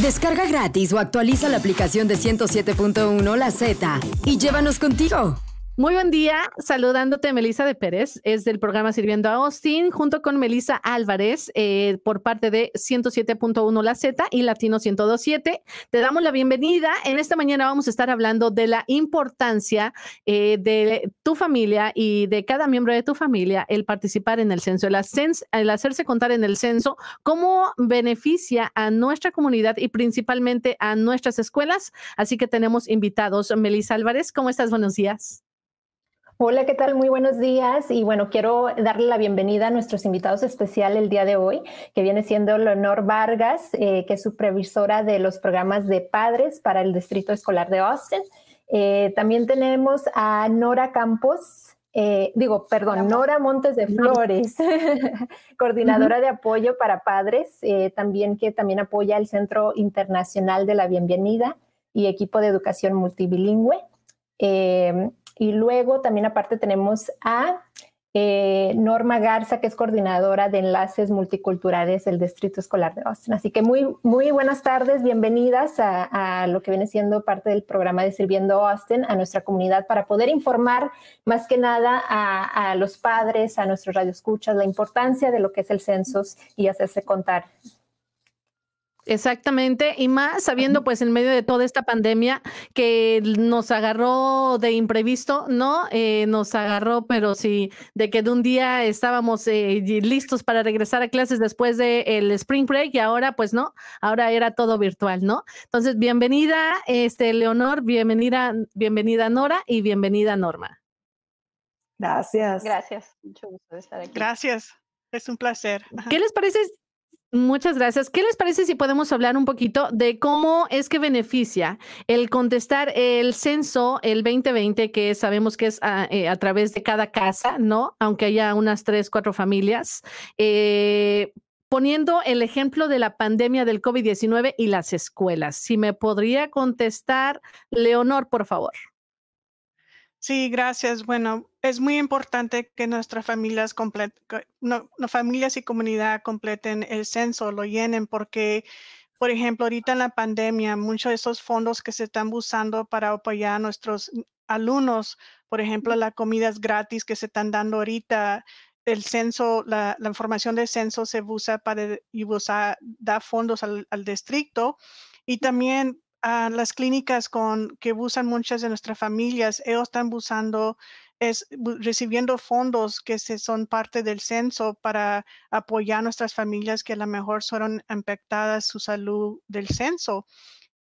Descarga gratis o actualiza la aplicación de 107.1 La Z y llévanos contigo. Muy buen día, saludándote Melisa de Pérez, es del programa Sirviendo a Austin, junto con Melisa Álvarez eh, por parte de 107.1 La Z y Latino 102.7. Te damos la bienvenida. En esta mañana vamos a estar hablando de la importancia eh, de tu familia y de cada miembro de tu familia el participar en el censo, el, el hacerse contar en el censo, cómo beneficia a nuestra comunidad y principalmente a nuestras escuelas. Así que tenemos invitados. Melisa Álvarez, ¿cómo estás? Buenos días. Hola, ¿qué tal? Muy buenos días. Y bueno, quiero darle la bienvenida a nuestros invitados especial el día de hoy, que viene siendo Leonor Vargas, eh, que es supervisora de los programas de padres para el Distrito Escolar de Austin. Eh, también tenemos a Nora Campos, eh, digo, perdón, Nora Montes de Flores, coordinadora de apoyo para padres, también que también apoya el Centro Internacional de la Bienvenida y equipo de educación multilingüe. Y luego también aparte tenemos a eh, Norma Garza, que es coordinadora de enlaces multiculturales del Distrito Escolar de Austin. Así que muy, muy buenas tardes, bienvenidas a, lo que viene siendo parte del programa de Sirviendo Austin, a nuestra comunidad, para poder informar más que nada a, a los padres, a nuestros radioescuchas, la importancia de lo que es el censo y hacerse contar Exactamente, y más sabiendo pues en medio de toda esta pandemia que nos agarró de imprevisto, ¿no? Eh, nos agarró, pero sí, de que de un día estábamos eh, listos para regresar a clases después del spring break y ahora pues no, ahora era todo virtual, ¿no? Entonces, bienvenida, este, Leonor, bienvenida, bienvenida Nora y bienvenida Norma. Gracias. Gracias, mucho gusto de estar aquí. Gracias, es un placer. ¿Qué les parece Muchas gracias. ¿Qué les parece si podemos hablar un poquito de cómo es que beneficia el contestar el censo el 2020, que sabemos que es ah, eh, a, través de cada casa, ¿no? Aunque haya unas tres, cuatro familias. Eh, poniendo el ejemplo de la pandemia del COVID-19 y las escuelas. Si me podría contestar, Leonor, por favor. Sí, gracias. Bueno, es muy importante que nuestras familias, no, familias y comunidad completen el censo, lo llenen, porque, por ejemplo, ahorita en la pandemia, muchos de esos fondos que se están usando para apoyar a nuestros alumnos, por ejemplo, las comidas gratis que se están dando ahorita, el censo, la, información del censo se usa para dar fondos al distrito. Y también las clínicas con, que buscan muchas de nuestras familias, ellos están buscando es, recibiendo fondos que se, son parte del censo para apoyar a nuestras familias que a lo mejor fueron impactadas su salud del censo.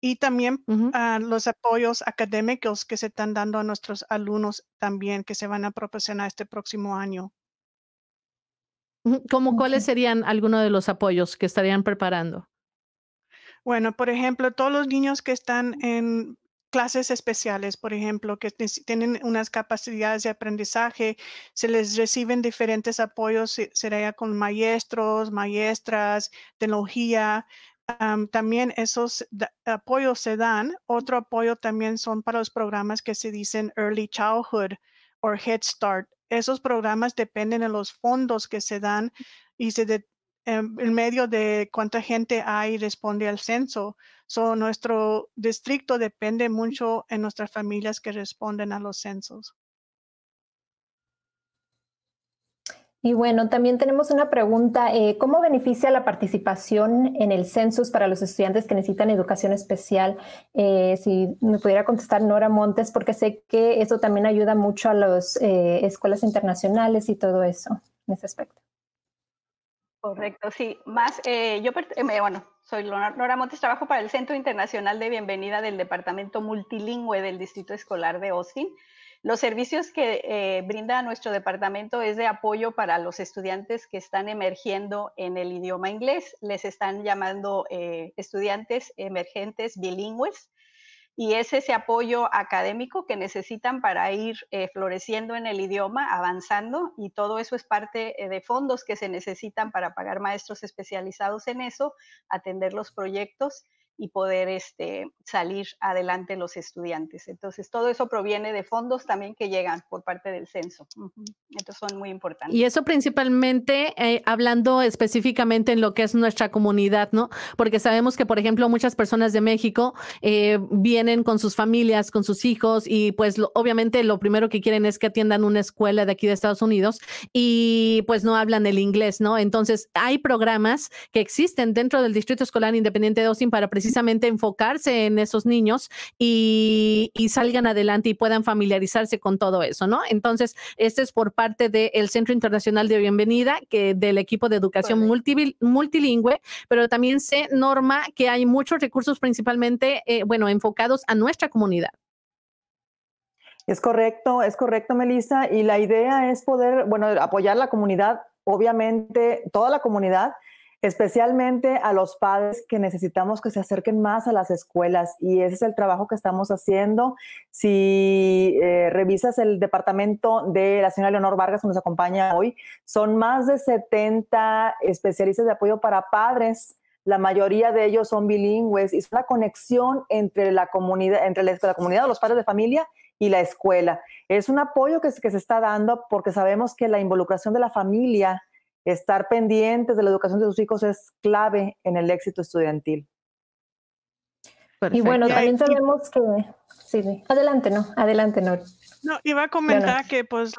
Y también ah, los apoyos académicos que se están dando a nuestros alumnos también, que se van a proporcionar este próximo año. ¿Cómo, ¿Cuáles serían algunos de los apoyos que estarían preparando? Bueno, por ejemplo, todos los niños que están en clases especiales, por ejemplo, que tienen unas capacidades de aprendizaje, se les reciben diferentes apoyos, será con maestros, maestras, tecnología. también esos apoyos se dan. Otro apoyo también son para los programas que se dicen Early Childhood o Head Start. Esos programas dependen de los fondos que se dan y se de en, medio de cuánta gente hay responde al censo. So, nuestro distrito depende mucho en nuestras familias que responden a los censos. Y bueno, también tenemos una pregunta. Eh, ¿Cómo beneficia la participación en el censo para los estudiantes que necesitan educación especial? Eh, si me pudiera contestar Nora Montes, porque sé que eso también ayuda mucho a las eh, escuelas internacionales y todo eso en ese aspecto. Correcto, sí. Más, eh, yo, eh, bueno, soy Nora Montes, trabajo para el Centro Internacional de Bienvenida del Departamento Multilingüe del Distrito Escolar de Austin. Los servicios que eh, brinda nuestro departamento es de apoyo para los estudiantes que están emergiendo en el idioma inglés. Les están llamando eh, estudiantes emergentes bilingües y es ese apoyo académico que necesitan para ir eh, floreciendo en el idioma, avanzando, y todo eso es parte eh, de fondos que se necesitan para pagar maestros especializados en eso, atender los proyectos y poder este, salir adelante los estudiantes. Entonces, todo eso proviene de fondos también que llegan por parte del censo. Estos son muy importantes. Y eso principalmente eh, hablando específicamente en lo que es nuestra comunidad, ¿no? Porque sabemos que, por ejemplo, muchas personas de México eh, vienen con sus familias, con sus hijos y pues obviamente lo primero que quieren es que atiendan una escuela de aquí de Estados Unidos y pues no hablan el inglés, ¿no? Entonces, hay programas que existen dentro del Distrito Escolar Independiente de Austin para precisamente precisamente enfocarse en esos niños y, salgan adelante y puedan familiarizarse con todo eso, ¿no? Entonces, este es por parte del Centro Internacional de Bienvenida, que del equipo de educación multilingüe, pero también se norma que hay muchos recursos principalmente, eh, bueno, enfocados a nuestra comunidad. Es correcto, es correcto, Melissa. Y la idea es poder, bueno, apoyar la comunidad, obviamente, toda la comunidad, especialmente a los padres que necesitamos que se acerquen más a las escuelas y ese es el trabajo que estamos haciendo. Si eh, revisas el departamento de la señora Leonor Vargas que nos acompaña hoy, son más de 70 especialistas de apoyo para padres. La mayoría de ellos son bilingües y es la conexión entre la comunidad, entre la, comunidad, los padres de familia y la escuela. Es un apoyo que, que se está dando porque sabemos que la involucración de la familia estar pendientes de la educación de sus hijos es clave en el éxito estudiantil. Y bueno, también sabemos que... Sí, Adelante, no, adelante, no No, iba a comentar que pues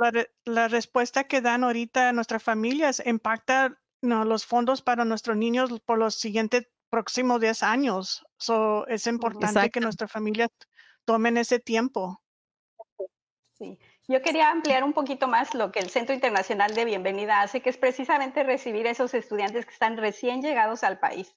la, respuesta que dan ahorita nuestras familias impacta no, los fondos para nuestros niños por los siguientes próximos 10 años. So, es importante que nuestras familias tomen ese tiempo. Sí. Yo quería ampliar un poquito más lo que el Centro Internacional de Bienvenida hace, que es precisamente recibir a esos estudiantes que están recién llegados al país.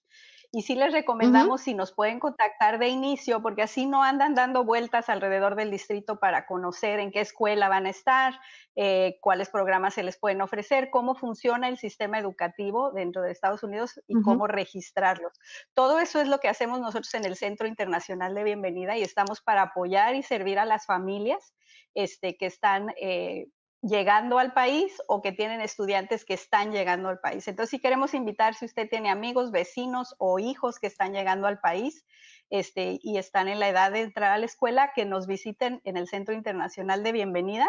Y sí les recomendamos si nos pueden contactar de inicio, porque así no andan dando vueltas alrededor del distrito para conocer en qué escuela van a estar, eh, cuáles programas se les pueden ofrecer, cómo funciona el sistema educativo dentro de Estados Unidos y cómo registrarlos. Todo eso es lo que hacemos nosotros en el Centro Internacional de Bienvenida y estamos para apoyar y servir a las familias este, que están eh, llegando al país o que tienen estudiantes que están llegando al país. Entonces, si queremos invitar, si usted tiene amigos, vecinos o hijos que están llegando al país este, y están en la edad de entrar a la escuela, que nos visiten en el Centro Internacional de Bienvenida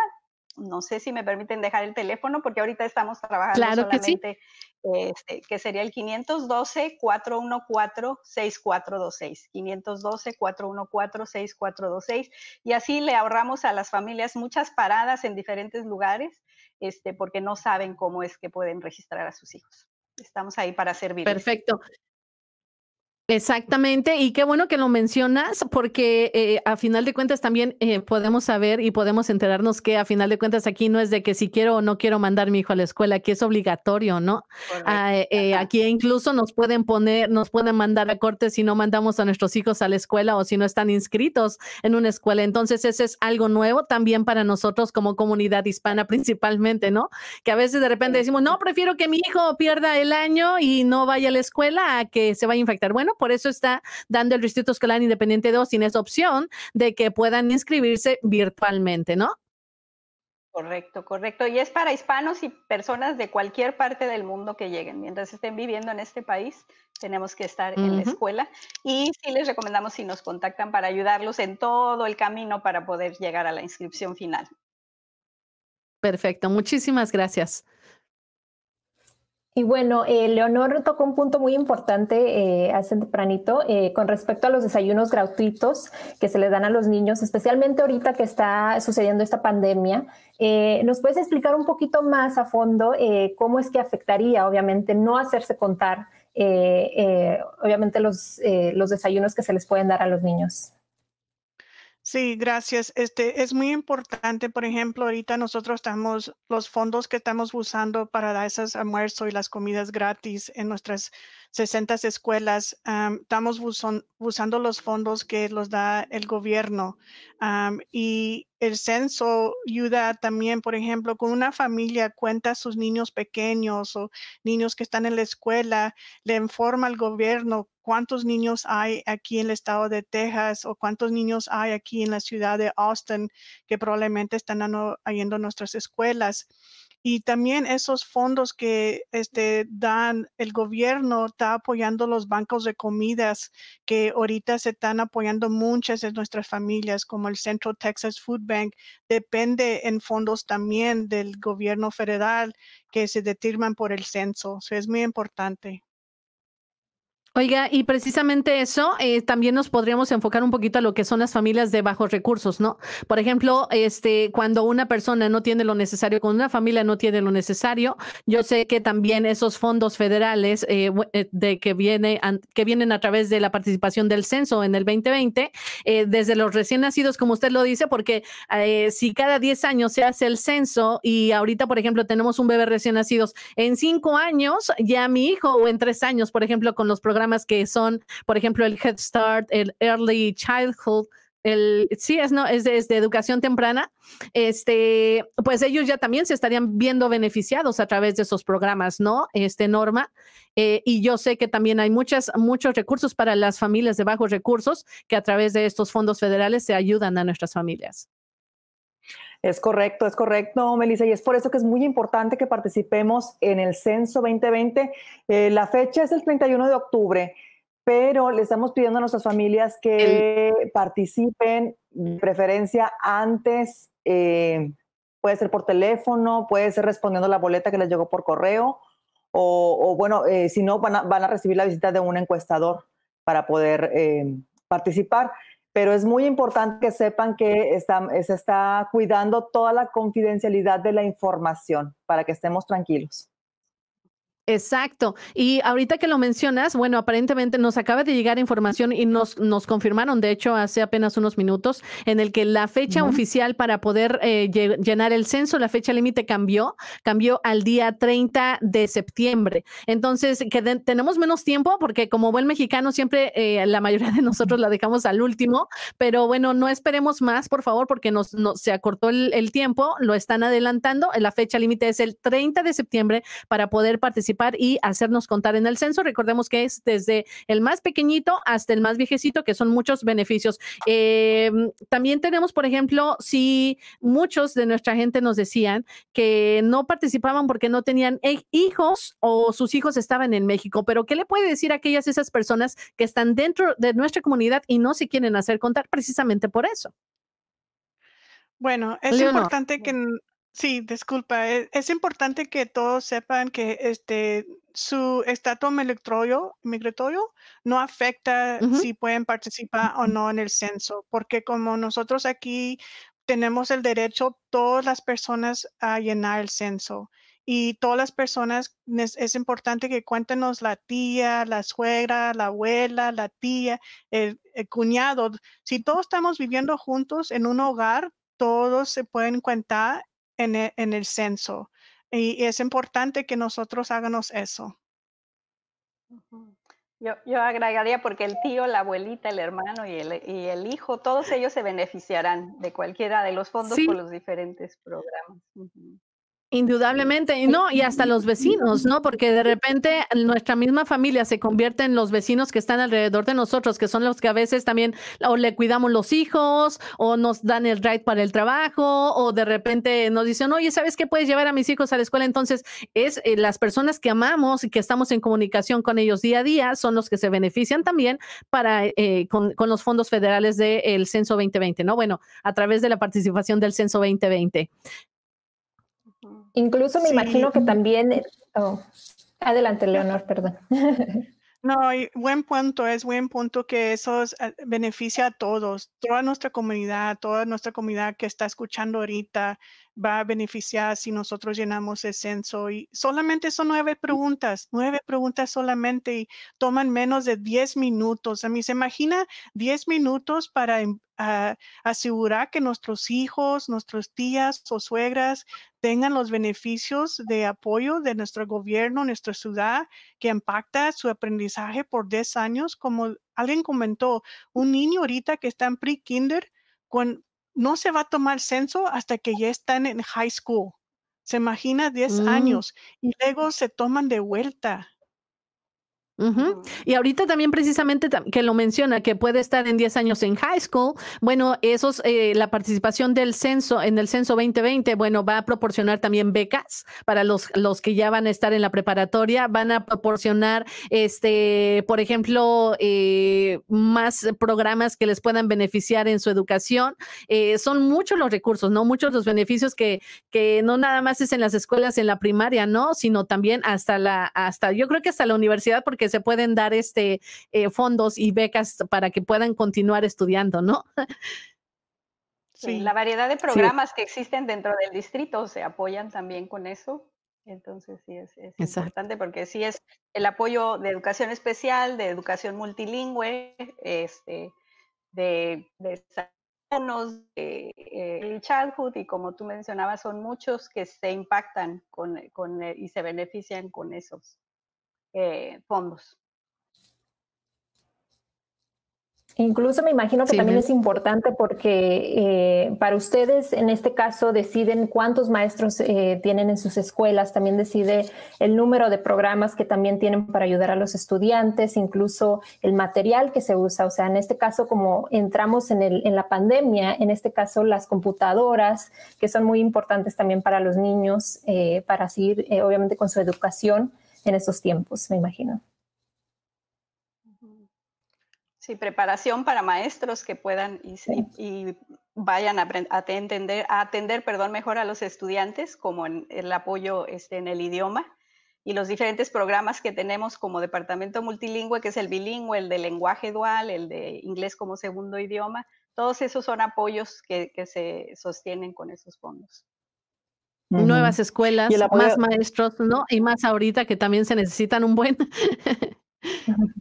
no sé si me permiten dejar el teléfono porque ahorita estamos trabajando solamente, que, este, que sería el 512-414-6426, 512-414-6426, y así le ahorramos a las familias muchas paradas en diferentes lugares, este, porque no saben cómo es que pueden registrar a sus hijos. Estamos ahí para servir. Perfecto. Exactamente, y qué bueno que lo mencionas porque eh, a final de cuentas también eh, podemos saber y podemos enterarnos que a final de cuentas aquí no es de que si quiero o no quiero mandar mi hijo a la escuela, aquí es obligatorio, ¿no? Ah, eh, aquí incluso nos pueden poner, nos pueden mandar a corte si no mandamos a nuestros hijos a la escuela o si no están inscritos en una escuela. Entonces ese es algo nuevo también para nosotros como comunidad hispana principalmente, ¿no? Que a veces de repente decimos, no, prefiero que mi hijo pierda el año y no vaya a la escuela a que se vaya a infectar. Bueno, por eso está dando el Distrito Escolar Independiente 2 sin esa opción de que puedan inscribirse virtualmente, ¿no? Correcto, correcto. Y es para hispanos y personas de cualquier parte del mundo que lleguen. Mientras estén viviendo en este país, tenemos que estar en la escuela. Y sí les recomendamos si nos contactan para ayudarlos en todo el camino para poder llegar a la inscripción final. Perfecto, muchísimas gracias. Y bueno, eh, Leonor tocó un punto muy importante eh, hace tempranito eh, con respecto a los desayunos gratuitos que se les dan a los niños, especialmente ahorita que está sucediendo esta pandemia. Eh, ¿Nos puedes explicar un poquito más a fondo cómo es que afectaría, obviamente, no hacerse contar, obviamente, los, los desayunos que se les pueden dar a los niños? Sí, gracias. Este es muy importante. Por ejemplo, ahorita nosotros estamos, los fondos que estamos usando para dar esos almuerzos y las comidas gratis en nuestras 60 escuelas, estamos usando los fondos que los da el gobierno. y el censo ayuda también, por ejemplo, con una familia cuenta sus niños pequeños o niños que están en la escuela, le informa al gobierno cuántos niños hay aquí en el estado de Texas o cuántos niños hay aquí en la ciudad de Austin que probablemente están yendo nuestras escuelas. Y también esos fondos que este, dan el gobierno está apoyando los bancos de comidas que ahorita se están apoyando muchas de nuestras familias, como el Central Texas Food Bank, depende en fondos también del gobierno federal que se detirman por el censo. es muy importante. Oiga, y precisamente eso, eh, también nos podríamos enfocar un poquito a lo que son las familias de bajos recursos, ¿no? Por ejemplo, este, cuando una persona no tiene lo necesario, cuando una familia no tiene lo necesario, yo sé que también esos fondos federales eh, eh, de que, viene, que vienen a través de la participación del censo en el 2020, desde los recién nacidos, como usted lo dice, porque si cada 10 años se hace el censo y ahorita, por ejemplo, tenemos un bebé recién nacido, en cinco años ya mi hijo o en tres años, por ejemplo, con los programas que son, por ejemplo, el Head Start, el Early Childhood, el, sí, es, no, es de, educación temprana, este, pues ellos ya también se estarían viendo beneficiados a través de esos programas, ¿no? Este, Norma. Eh, y yo sé que también hay muchas, muchos recursos para las familias de bajos recursos que a través de estos fondos federales se ayudan a nuestras familias. Es correcto, es correcto, Melissa, y es por eso que es muy importante que participemos en el Censo 2020. Eh, la fecha es el 31 de octubre, pero le estamos pidiendo a nuestras familias que participen de preferencia antes, eh, puede ser por teléfono, puede ser respondiendo la boleta que les llegó por correo, o, bueno, eh, si no, van van a, recibir la visita de un encuestador para poder participar pero es muy importante que sepan que se está cuidando toda la confidencialidad de la información para que estemos tranquilos. Exacto. Y ahorita que lo mencionas, bueno, aparentemente nos acaba de llegar información y nos, nos confirmaron, de hecho, hace apenas unos minutos, en el que la fecha oficial para poder eh, llenar el censo, la fecha límite cambió, cambió al día 30 de septiembre. Entonces, que tenemos menos tiempo porque como buen mexicano siempre eh, la mayoría de nosotros la dejamos al último, pero bueno, no esperemos más, por favor, porque nos, se acortó el, el tiempo, lo están adelantando. La fecha límite es el 30 de septiembre para poder participar y hacernos contar en el censo. Recordemos que es desde el más pequeñito hasta el más viejecito, que son muchos beneficios. Eh, también tenemos, por ejemplo, si muchos de nuestra gente nos decían que no participaban porque no tenían e-, hijos o sus hijos estaban en México, pero ¿qué le puede decir a aquellas esas personas que están dentro de nuestra comunidad y no se quieren hacer contar precisamente por eso? Bueno, es importante que Sí, disculpa. E, es, importante que todos sepan que este su estatus migratorio, migratorio no afecta si pueden participar o no en el censo, porque como nosotros aquí tenemos el derecho todas las personas a llenar el censo y todas las personas es, importante que cuéntenos la tía, la suegra, la abuela, la tía, el, el, cuñado. Si todos estamos viviendo juntos en un hogar, todos se pueden contar e, en el, censo. Y, es importante que nosotros hagamos eso. Yo, yo, agregaría porque el tío, la abuelita, el hermano y el, y el, hijo, todos ellos se beneficiarán de cualquiera de los fondos con por los diferentes programas. Indudablemente, y no, y hasta los vecinos, ¿no? Porque de repente nuestra misma familia se convierte en los vecinos que están alrededor de nosotros, que son los que a veces también o le cuidamos los hijos, o nos dan el ride para el trabajo, o de repente nos dicen, oye, ¿sabes qué puedes llevar a mis hijos a la escuela? Entonces, es eh, las personas que amamos y que estamos en comunicación con ellos día a día son los que se benefician también para eh, con, los fondos federales del Censo 2020, ¿no? Bueno, a través de la participación del Censo 2020. Incluso me imagino que también... Eh, oh, adelante, Leonor, perdón. No, y buen punto, es buen punto que eso beneficia a todos, toda nuestra comunidad, toda nuestra comunidad que está escuchando ahorita, va a beneficiar si nosotros llenamos el censo. Y solamente son nueve preguntas, nueve preguntas solamente y toman menos de diez minutos. A mí se imagina diez minutos para em, ah, asegurar que nuestros hijos, nuestros tías o suegras tengan los beneficios de apoyo de nuestro gobierno, nuestra ciudad, que impacta su aprendizaje por 10 años. Como alguien comentó, un niño ahorita que está en pre-kinder, con, no se va a tomar censo hasta que ya están en high school. Se imagina 10 mm. años y luego se toman de vuelta y ahorita también precisamente que lo menciona, que puede estar en 10 años en high school. Bueno, eso es eh, la participación del censo en el censo 2020, bueno, va a proporcionar también becas para los, los que ya van a estar en la preparatoria, van a proporcionar, este, por ejemplo, eh, más programas que les puedan beneficiar en su educación. Eh, son muchos los recursos, ¿no? Muchos los beneficios que, que no nada más es en las escuelas, en la primaria, ¿no? Sino también hasta la, hasta, yo creo que hasta la universidad, porque se pueden dar este eh, fondos y becas para que puedan continuar estudiando, ¿no? Sí, la variedad de programas que existen dentro del distrito se apoyan también con eso. Entonces sí es, importante porque sí es el apoyo de educación especial, de educación multilingüe, este, de, de eh, childhood y como tú mencionabas, son muchos que se impactan con, con eh, y se benefician con esos. Eh, fondos. Incluso me imagino que también es importante porque eh, para ustedes en este caso deciden cuántos maestros eh, tienen en sus escuelas, también decide el número de programas que también tienen para ayudar a los estudiantes, incluso el material que se usa. O sea, en este caso como entramos en, la pandemia, en este caso las computadoras, que son muy importantes también para los niños, para seguir obviamente con su educación en esos tiempos, me imagino. Sí, preparación para maestros que puedan y, vayan a, entender, a atender perdón, mejor a los estudiantes, como en el apoyo este, en el idioma y los diferentes programas que tenemos como departamento multilingüe, que es el bilingüe, el de lenguaje dual, el de inglés como segundo idioma. Todos esos son apoyos que se sostienen con esos fondos. Nuevas escuelas, más maestros, ¿no? Y más ahorita que también se necesitan un buen.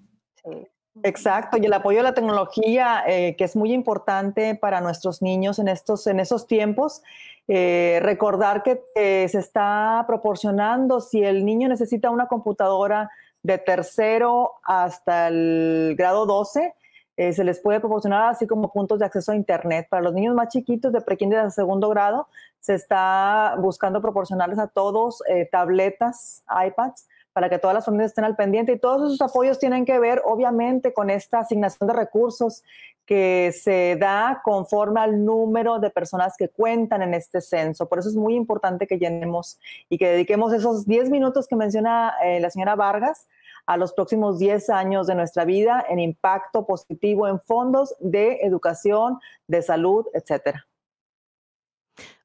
Exacto, y el apoyo de la tecnología, eh, que es muy importante para nuestros niños en estos, en esos tiempos. Eh, recordar que eh, se está proporcionando, si el niño necesita una computadora de tercero hasta el grado 12, eh, se les puede proporcionar así como puntos de acceso a Internet. Para los niños más chiquitos de prekinder a segundo grado, se está buscando proporcionarles a todos eh, tabletas, iPads, para que todas las familias estén al pendiente. Y todos esos apoyos tienen que ver, obviamente, con esta asignación de recursos que se da conforme al número de personas que cuentan en este censo. Por eso es muy importante que llenemos y que dediquemos esos 10 minutos que menciona eh, la señora Vargas a los próximos 10 años de nuestra vida en impacto positivo en fondos de educación, de salud, etcétera.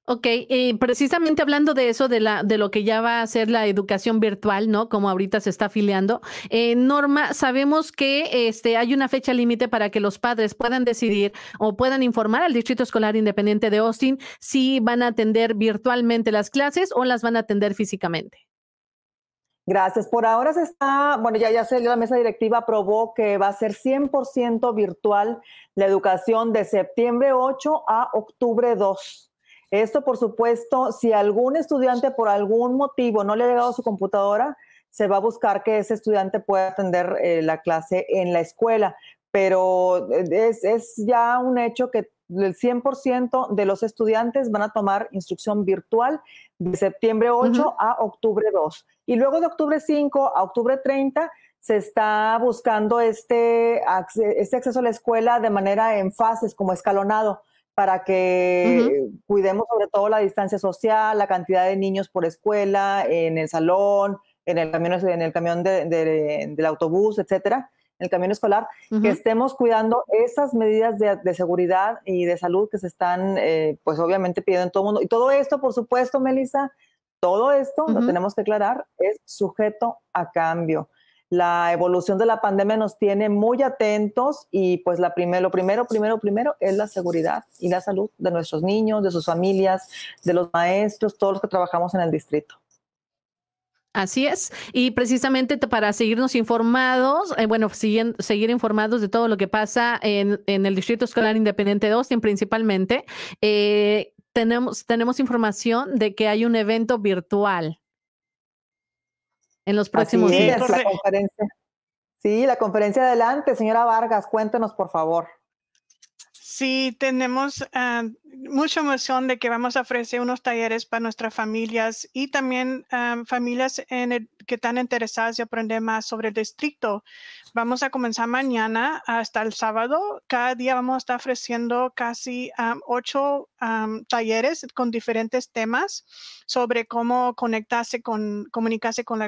Ok, precisamente hablando de eso, de, la, de lo que ya va a ser la educación virtual, ¿no? Como ahorita se está afiliando. Eh, Norma, sabemos que este, hay una fecha límite para que los padres puedan decidir o puedan informar al Distrito Escolar Independiente de Austin si van a atender virtualmente las clases o las van a atender físicamente. Gracias. Por ahora se está, bueno, ya, ya se la mesa directiva aprobó que va a ser 100% virtual la educación de septiembre 8 a octubre 2. Esto, por supuesto, si algún estudiante por algún motivo no le ha llegado su computadora, se va a buscar que ese estudiante pueda atender eh, la clase en la escuela. Pero eh, es, ya un hecho que el 100% de los estudiantes van a tomar instrucción virtual de septiembre 8 a octubre 2. Y luego de octubre 5 a octubre 30 se está buscando este, este acceso a la escuela de manera en fases, como escalonado, para que cuidemos sobre todo la distancia social, la cantidad de niños por escuela, en el salón, en el camión, en el camión del autobús, etcétera, en el camión escolar, que estemos cuidando esas medidas de, seguridad y de salud que se están, eh, pues obviamente pidiendo en todo el mundo. Y todo esto, por supuesto, Melissa, todo esto, lo tenemos que aclarar, es sujeto a cambio. La evolución de la pandemia nos tiene muy atentos y pues la primer, lo primero, primero, primero es la seguridad y la salud de nuestros niños, de sus familias, de los maestros, todos los que trabajamos en el distrito. Así es. Y precisamente para seguirnos informados, eh, bueno, seguir informados de todo lo que pasa en, el Distrito Escolar Independiente de Austin principalmente, eh, tenemos, tenemos información de que hay un evento virtual en los próximos días. conferencia. Sí, la conferencia adelante. Señora Vargas, cuéntenos, por favor. Sí, tenemos ah, mucha emoción de que vamos a ofrecer unos talleres para nuestras familias y también ah, familias que están interesadas y aprender más sobre el distrito. Vamos a comenzar mañana hasta el sábado. Cada día vamos a estar ofreciendo casi ah, ocho talleres con diferentes temas sobre cómo conectarse con, comunicarse con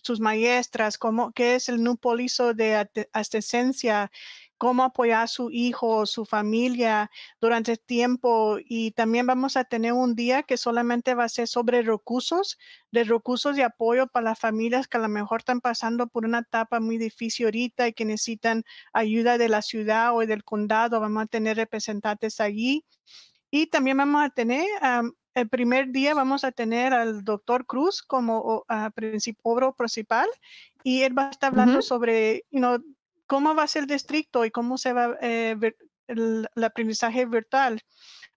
sus maestras, como qué es el nupoliso de adolescencia cómo apoyar a su hijo, su familia durante el tiempo. Y también vamos a tener un día que solamente va a ser sobre recursos, de recursos de apoyo para las familias que a lo mejor están pasando por una etapa muy difícil ahorita y que necesitan ayuda de la ciudad o del condado. Vamos a tener representantes allí. Y también vamos a tener el primer día vamos a tener al doctor Cruz como ah, obro principal y él va a estar hablando sobre no cómo va a ser el distrito y cómo se va eh, el, aprendizaje virtual.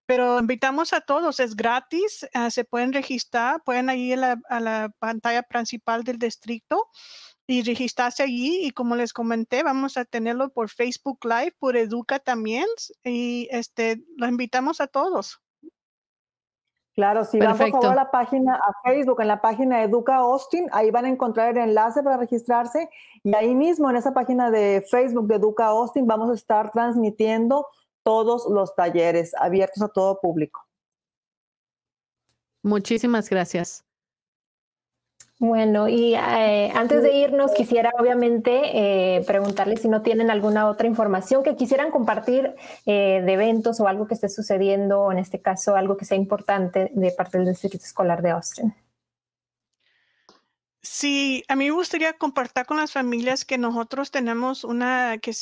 Pero invitamos a todos, es gratis, ah, se pueden registrar, pueden ir a la, pantalla principal del distrito y registrarse allí. Y como les comenté, vamos a tenerlo por Facebook Live, por Educa también. Y este, los invitamos a todos. Claro, si van a la página, a Facebook, en la página Educa Austin, ahí van a encontrar el enlace para registrarse y ahí mismo en esa página de Facebook de Educa Austin vamos a estar transmitiendo todos los talleres abiertos a todo público. Muchísimas gracias. Bueno, y eh, antes de irnos, quisiera obviamente eh, preguntarles si no tienen alguna otra información que quisieran compartir eh, de eventos o algo que esté sucediendo, o en este caso algo que sea importante de parte del Distrito Escolar de Austin. Sí, a mí me gustaría compartir con las familias que nosotros tenemos una que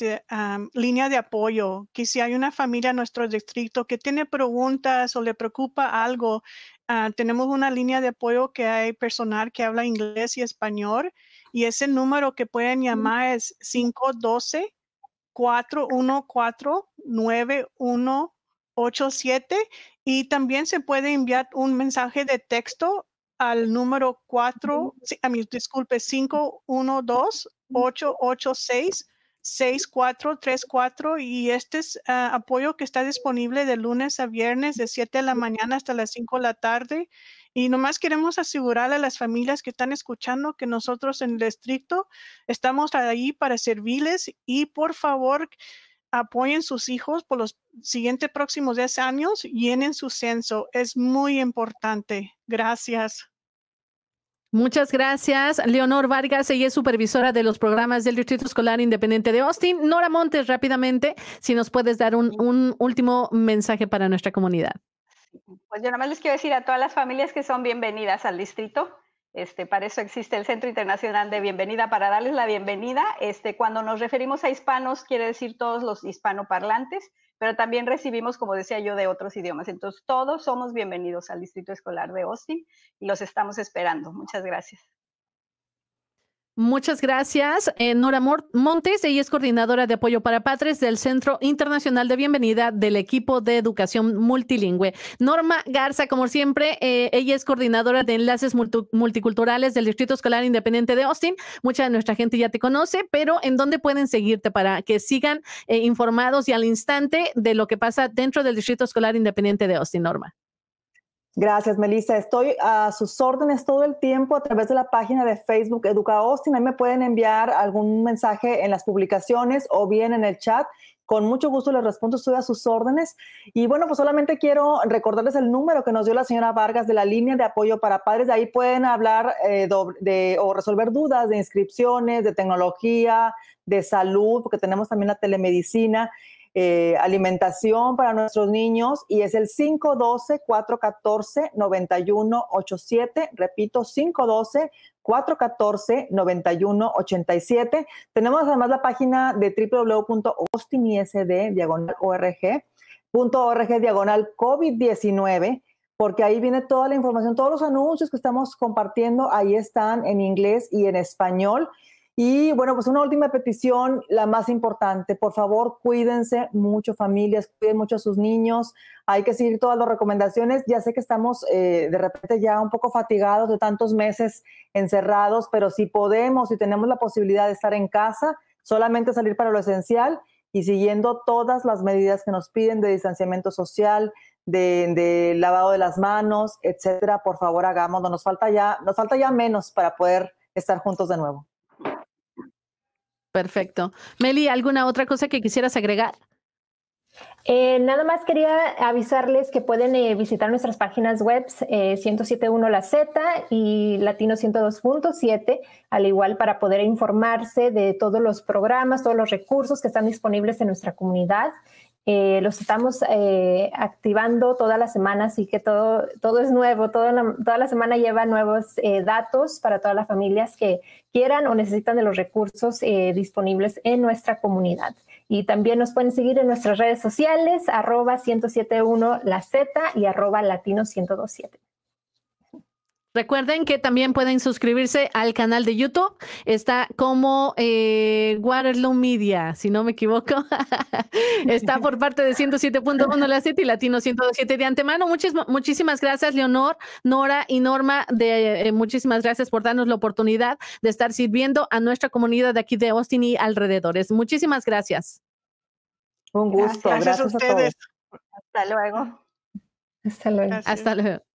línea de apoyo, que si hay una familia en nuestro distrito que tiene preguntas o le preocupa algo, Ah, tenemos una línea de apoyo que hay personal que habla inglés y español y ese número que pueden llamar es 512 414 9187 y también se puede enviar un mensaje de texto al número 4 a mí disculpe 512 886 6434 y este es ah, apoyo que está disponible de lunes a viernes de 7 de la mañana hasta las 5 de la tarde. Y nomás queremos asegurar a las familias que están escuchando que nosotros en el distrito estamos ahí para servirles y por favor apoyen sus hijos por los siguientes próximos 10 años, llenen su censo. Es muy importante. Gracias. Muchas gracias. Leonor Vargas, ella es supervisora de los programas del Distrito Escolar Independiente de Austin. Nora Montes, rápidamente, si nos puedes dar un, último mensaje para nuestra comunidad. Pues yo más les quiero decir a todas las familias que son bienvenidas al distrito. Este, para eso existe el Centro Internacional de Bienvenida, para darles la bienvenida. Este, cuando nos referimos a hispanos, quiere decir todos los hispanoparlantes pero también recibimos, como decía yo, de otros idiomas. Entonces, todos somos bienvenidos al Distrito Escolar de Austin y los estamos esperando. Muchas gracias. Muchas gracias, eh, Nora Montes. Ella es coordinadora de apoyo para padres del Centro Internacional de Bienvenida del equipo de educación multilingüe. Norma Garza, como siempre, eh, ella es coordinadora de enlaces multiculturales del Distrito Escolar Independiente de Austin. Mucha de nuestra gente ya te conoce, pero ¿en dónde pueden seguirte para que sigan eh, informados y al instante de lo que pasa dentro del Distrito Escolar Independiente de Austin, Norma? Gracias, Melissa. Estoy a sus órdenes todo el tiempo a través de la página de Facebook Educa Austin. Ahí me pueden enviar algún mensaje en las publicaciones o bien en el chat. Con mucho gusto les respondo, estoy a sus órdenes. Y bueno, pues solamente quiero recordarles el número que nos dio la señora Vargas de la línea de apoyo para padres. ahí pueden hablar eh, de, o resolver dudas de inscripciones, de tecnología, de salud, porque tenemos también la telemedicina. Eh, alimentación para nuestros niños y es el 512-414-9187. Repito, 512-414-9187. Tenemos además la página de www.ostinisd, diagonal COVID-19 porque ahí viene toda la información, todos los anuncios que estamos compartiendo, ahí están en inglés y en español. Y bueno, pues una última petición, la más importante, por favor, cuídense mucho familias, cuiden mucho a sus niños, hay que seguir todas las recomendaciones. Ya sé que estamos eh, de repente ya un poco fatigados de tantos meses encerrados, pero si podemos, si tenemos la posibilidad de estar en casa, solamente salir para lo esencial y siguiendo todas las medidas que nos piden de distanciamiento social, de, lavado de las manos, etcétera, por favor hagámoslo. Nos falta ya, nos falta ya menos para poder estar juntos de nuevo. Perfecto. Meli, ¿alguna otra cosa que quisieras agregar? Eh, nada más quería avisarles que pueden eh, visitar nuestras páginas web 107.1 eh, La Z y Latino 102.7, al igual para poder informarse de todos los programas, todos los recursos que están disponibles en nuestra comunidad. Eh, los estamos eh, activando toda la semana, así que todo, todo es nuevo, toda la, toda la semana lleva nuevos eh, datos para todas las familias que quieran o necesitan de los recursos disponibles en nuestra comunidad. Y también nos pueden seguir en nuestras redes sociales, arroba 1071 la Z y arroba latino 1027. Recuerden que también pueden suscribirse al canal de YouTube. Está como eh, Waterloo Media, si no me equivoco. Está por parte de 107.1 La City y Latino 107 de antemano. muchísimas gracias, Leonor, Nora y Norma. De, eh, muchísimas gracias por darnos la oportunidad de estar sirviendo a nuestra comunidad de aquí de Austin y alrededores. Muchísimas gracias. Un gusto. Gracias, a ustedes. Hasta luego. Hasta luego. Hasta luego.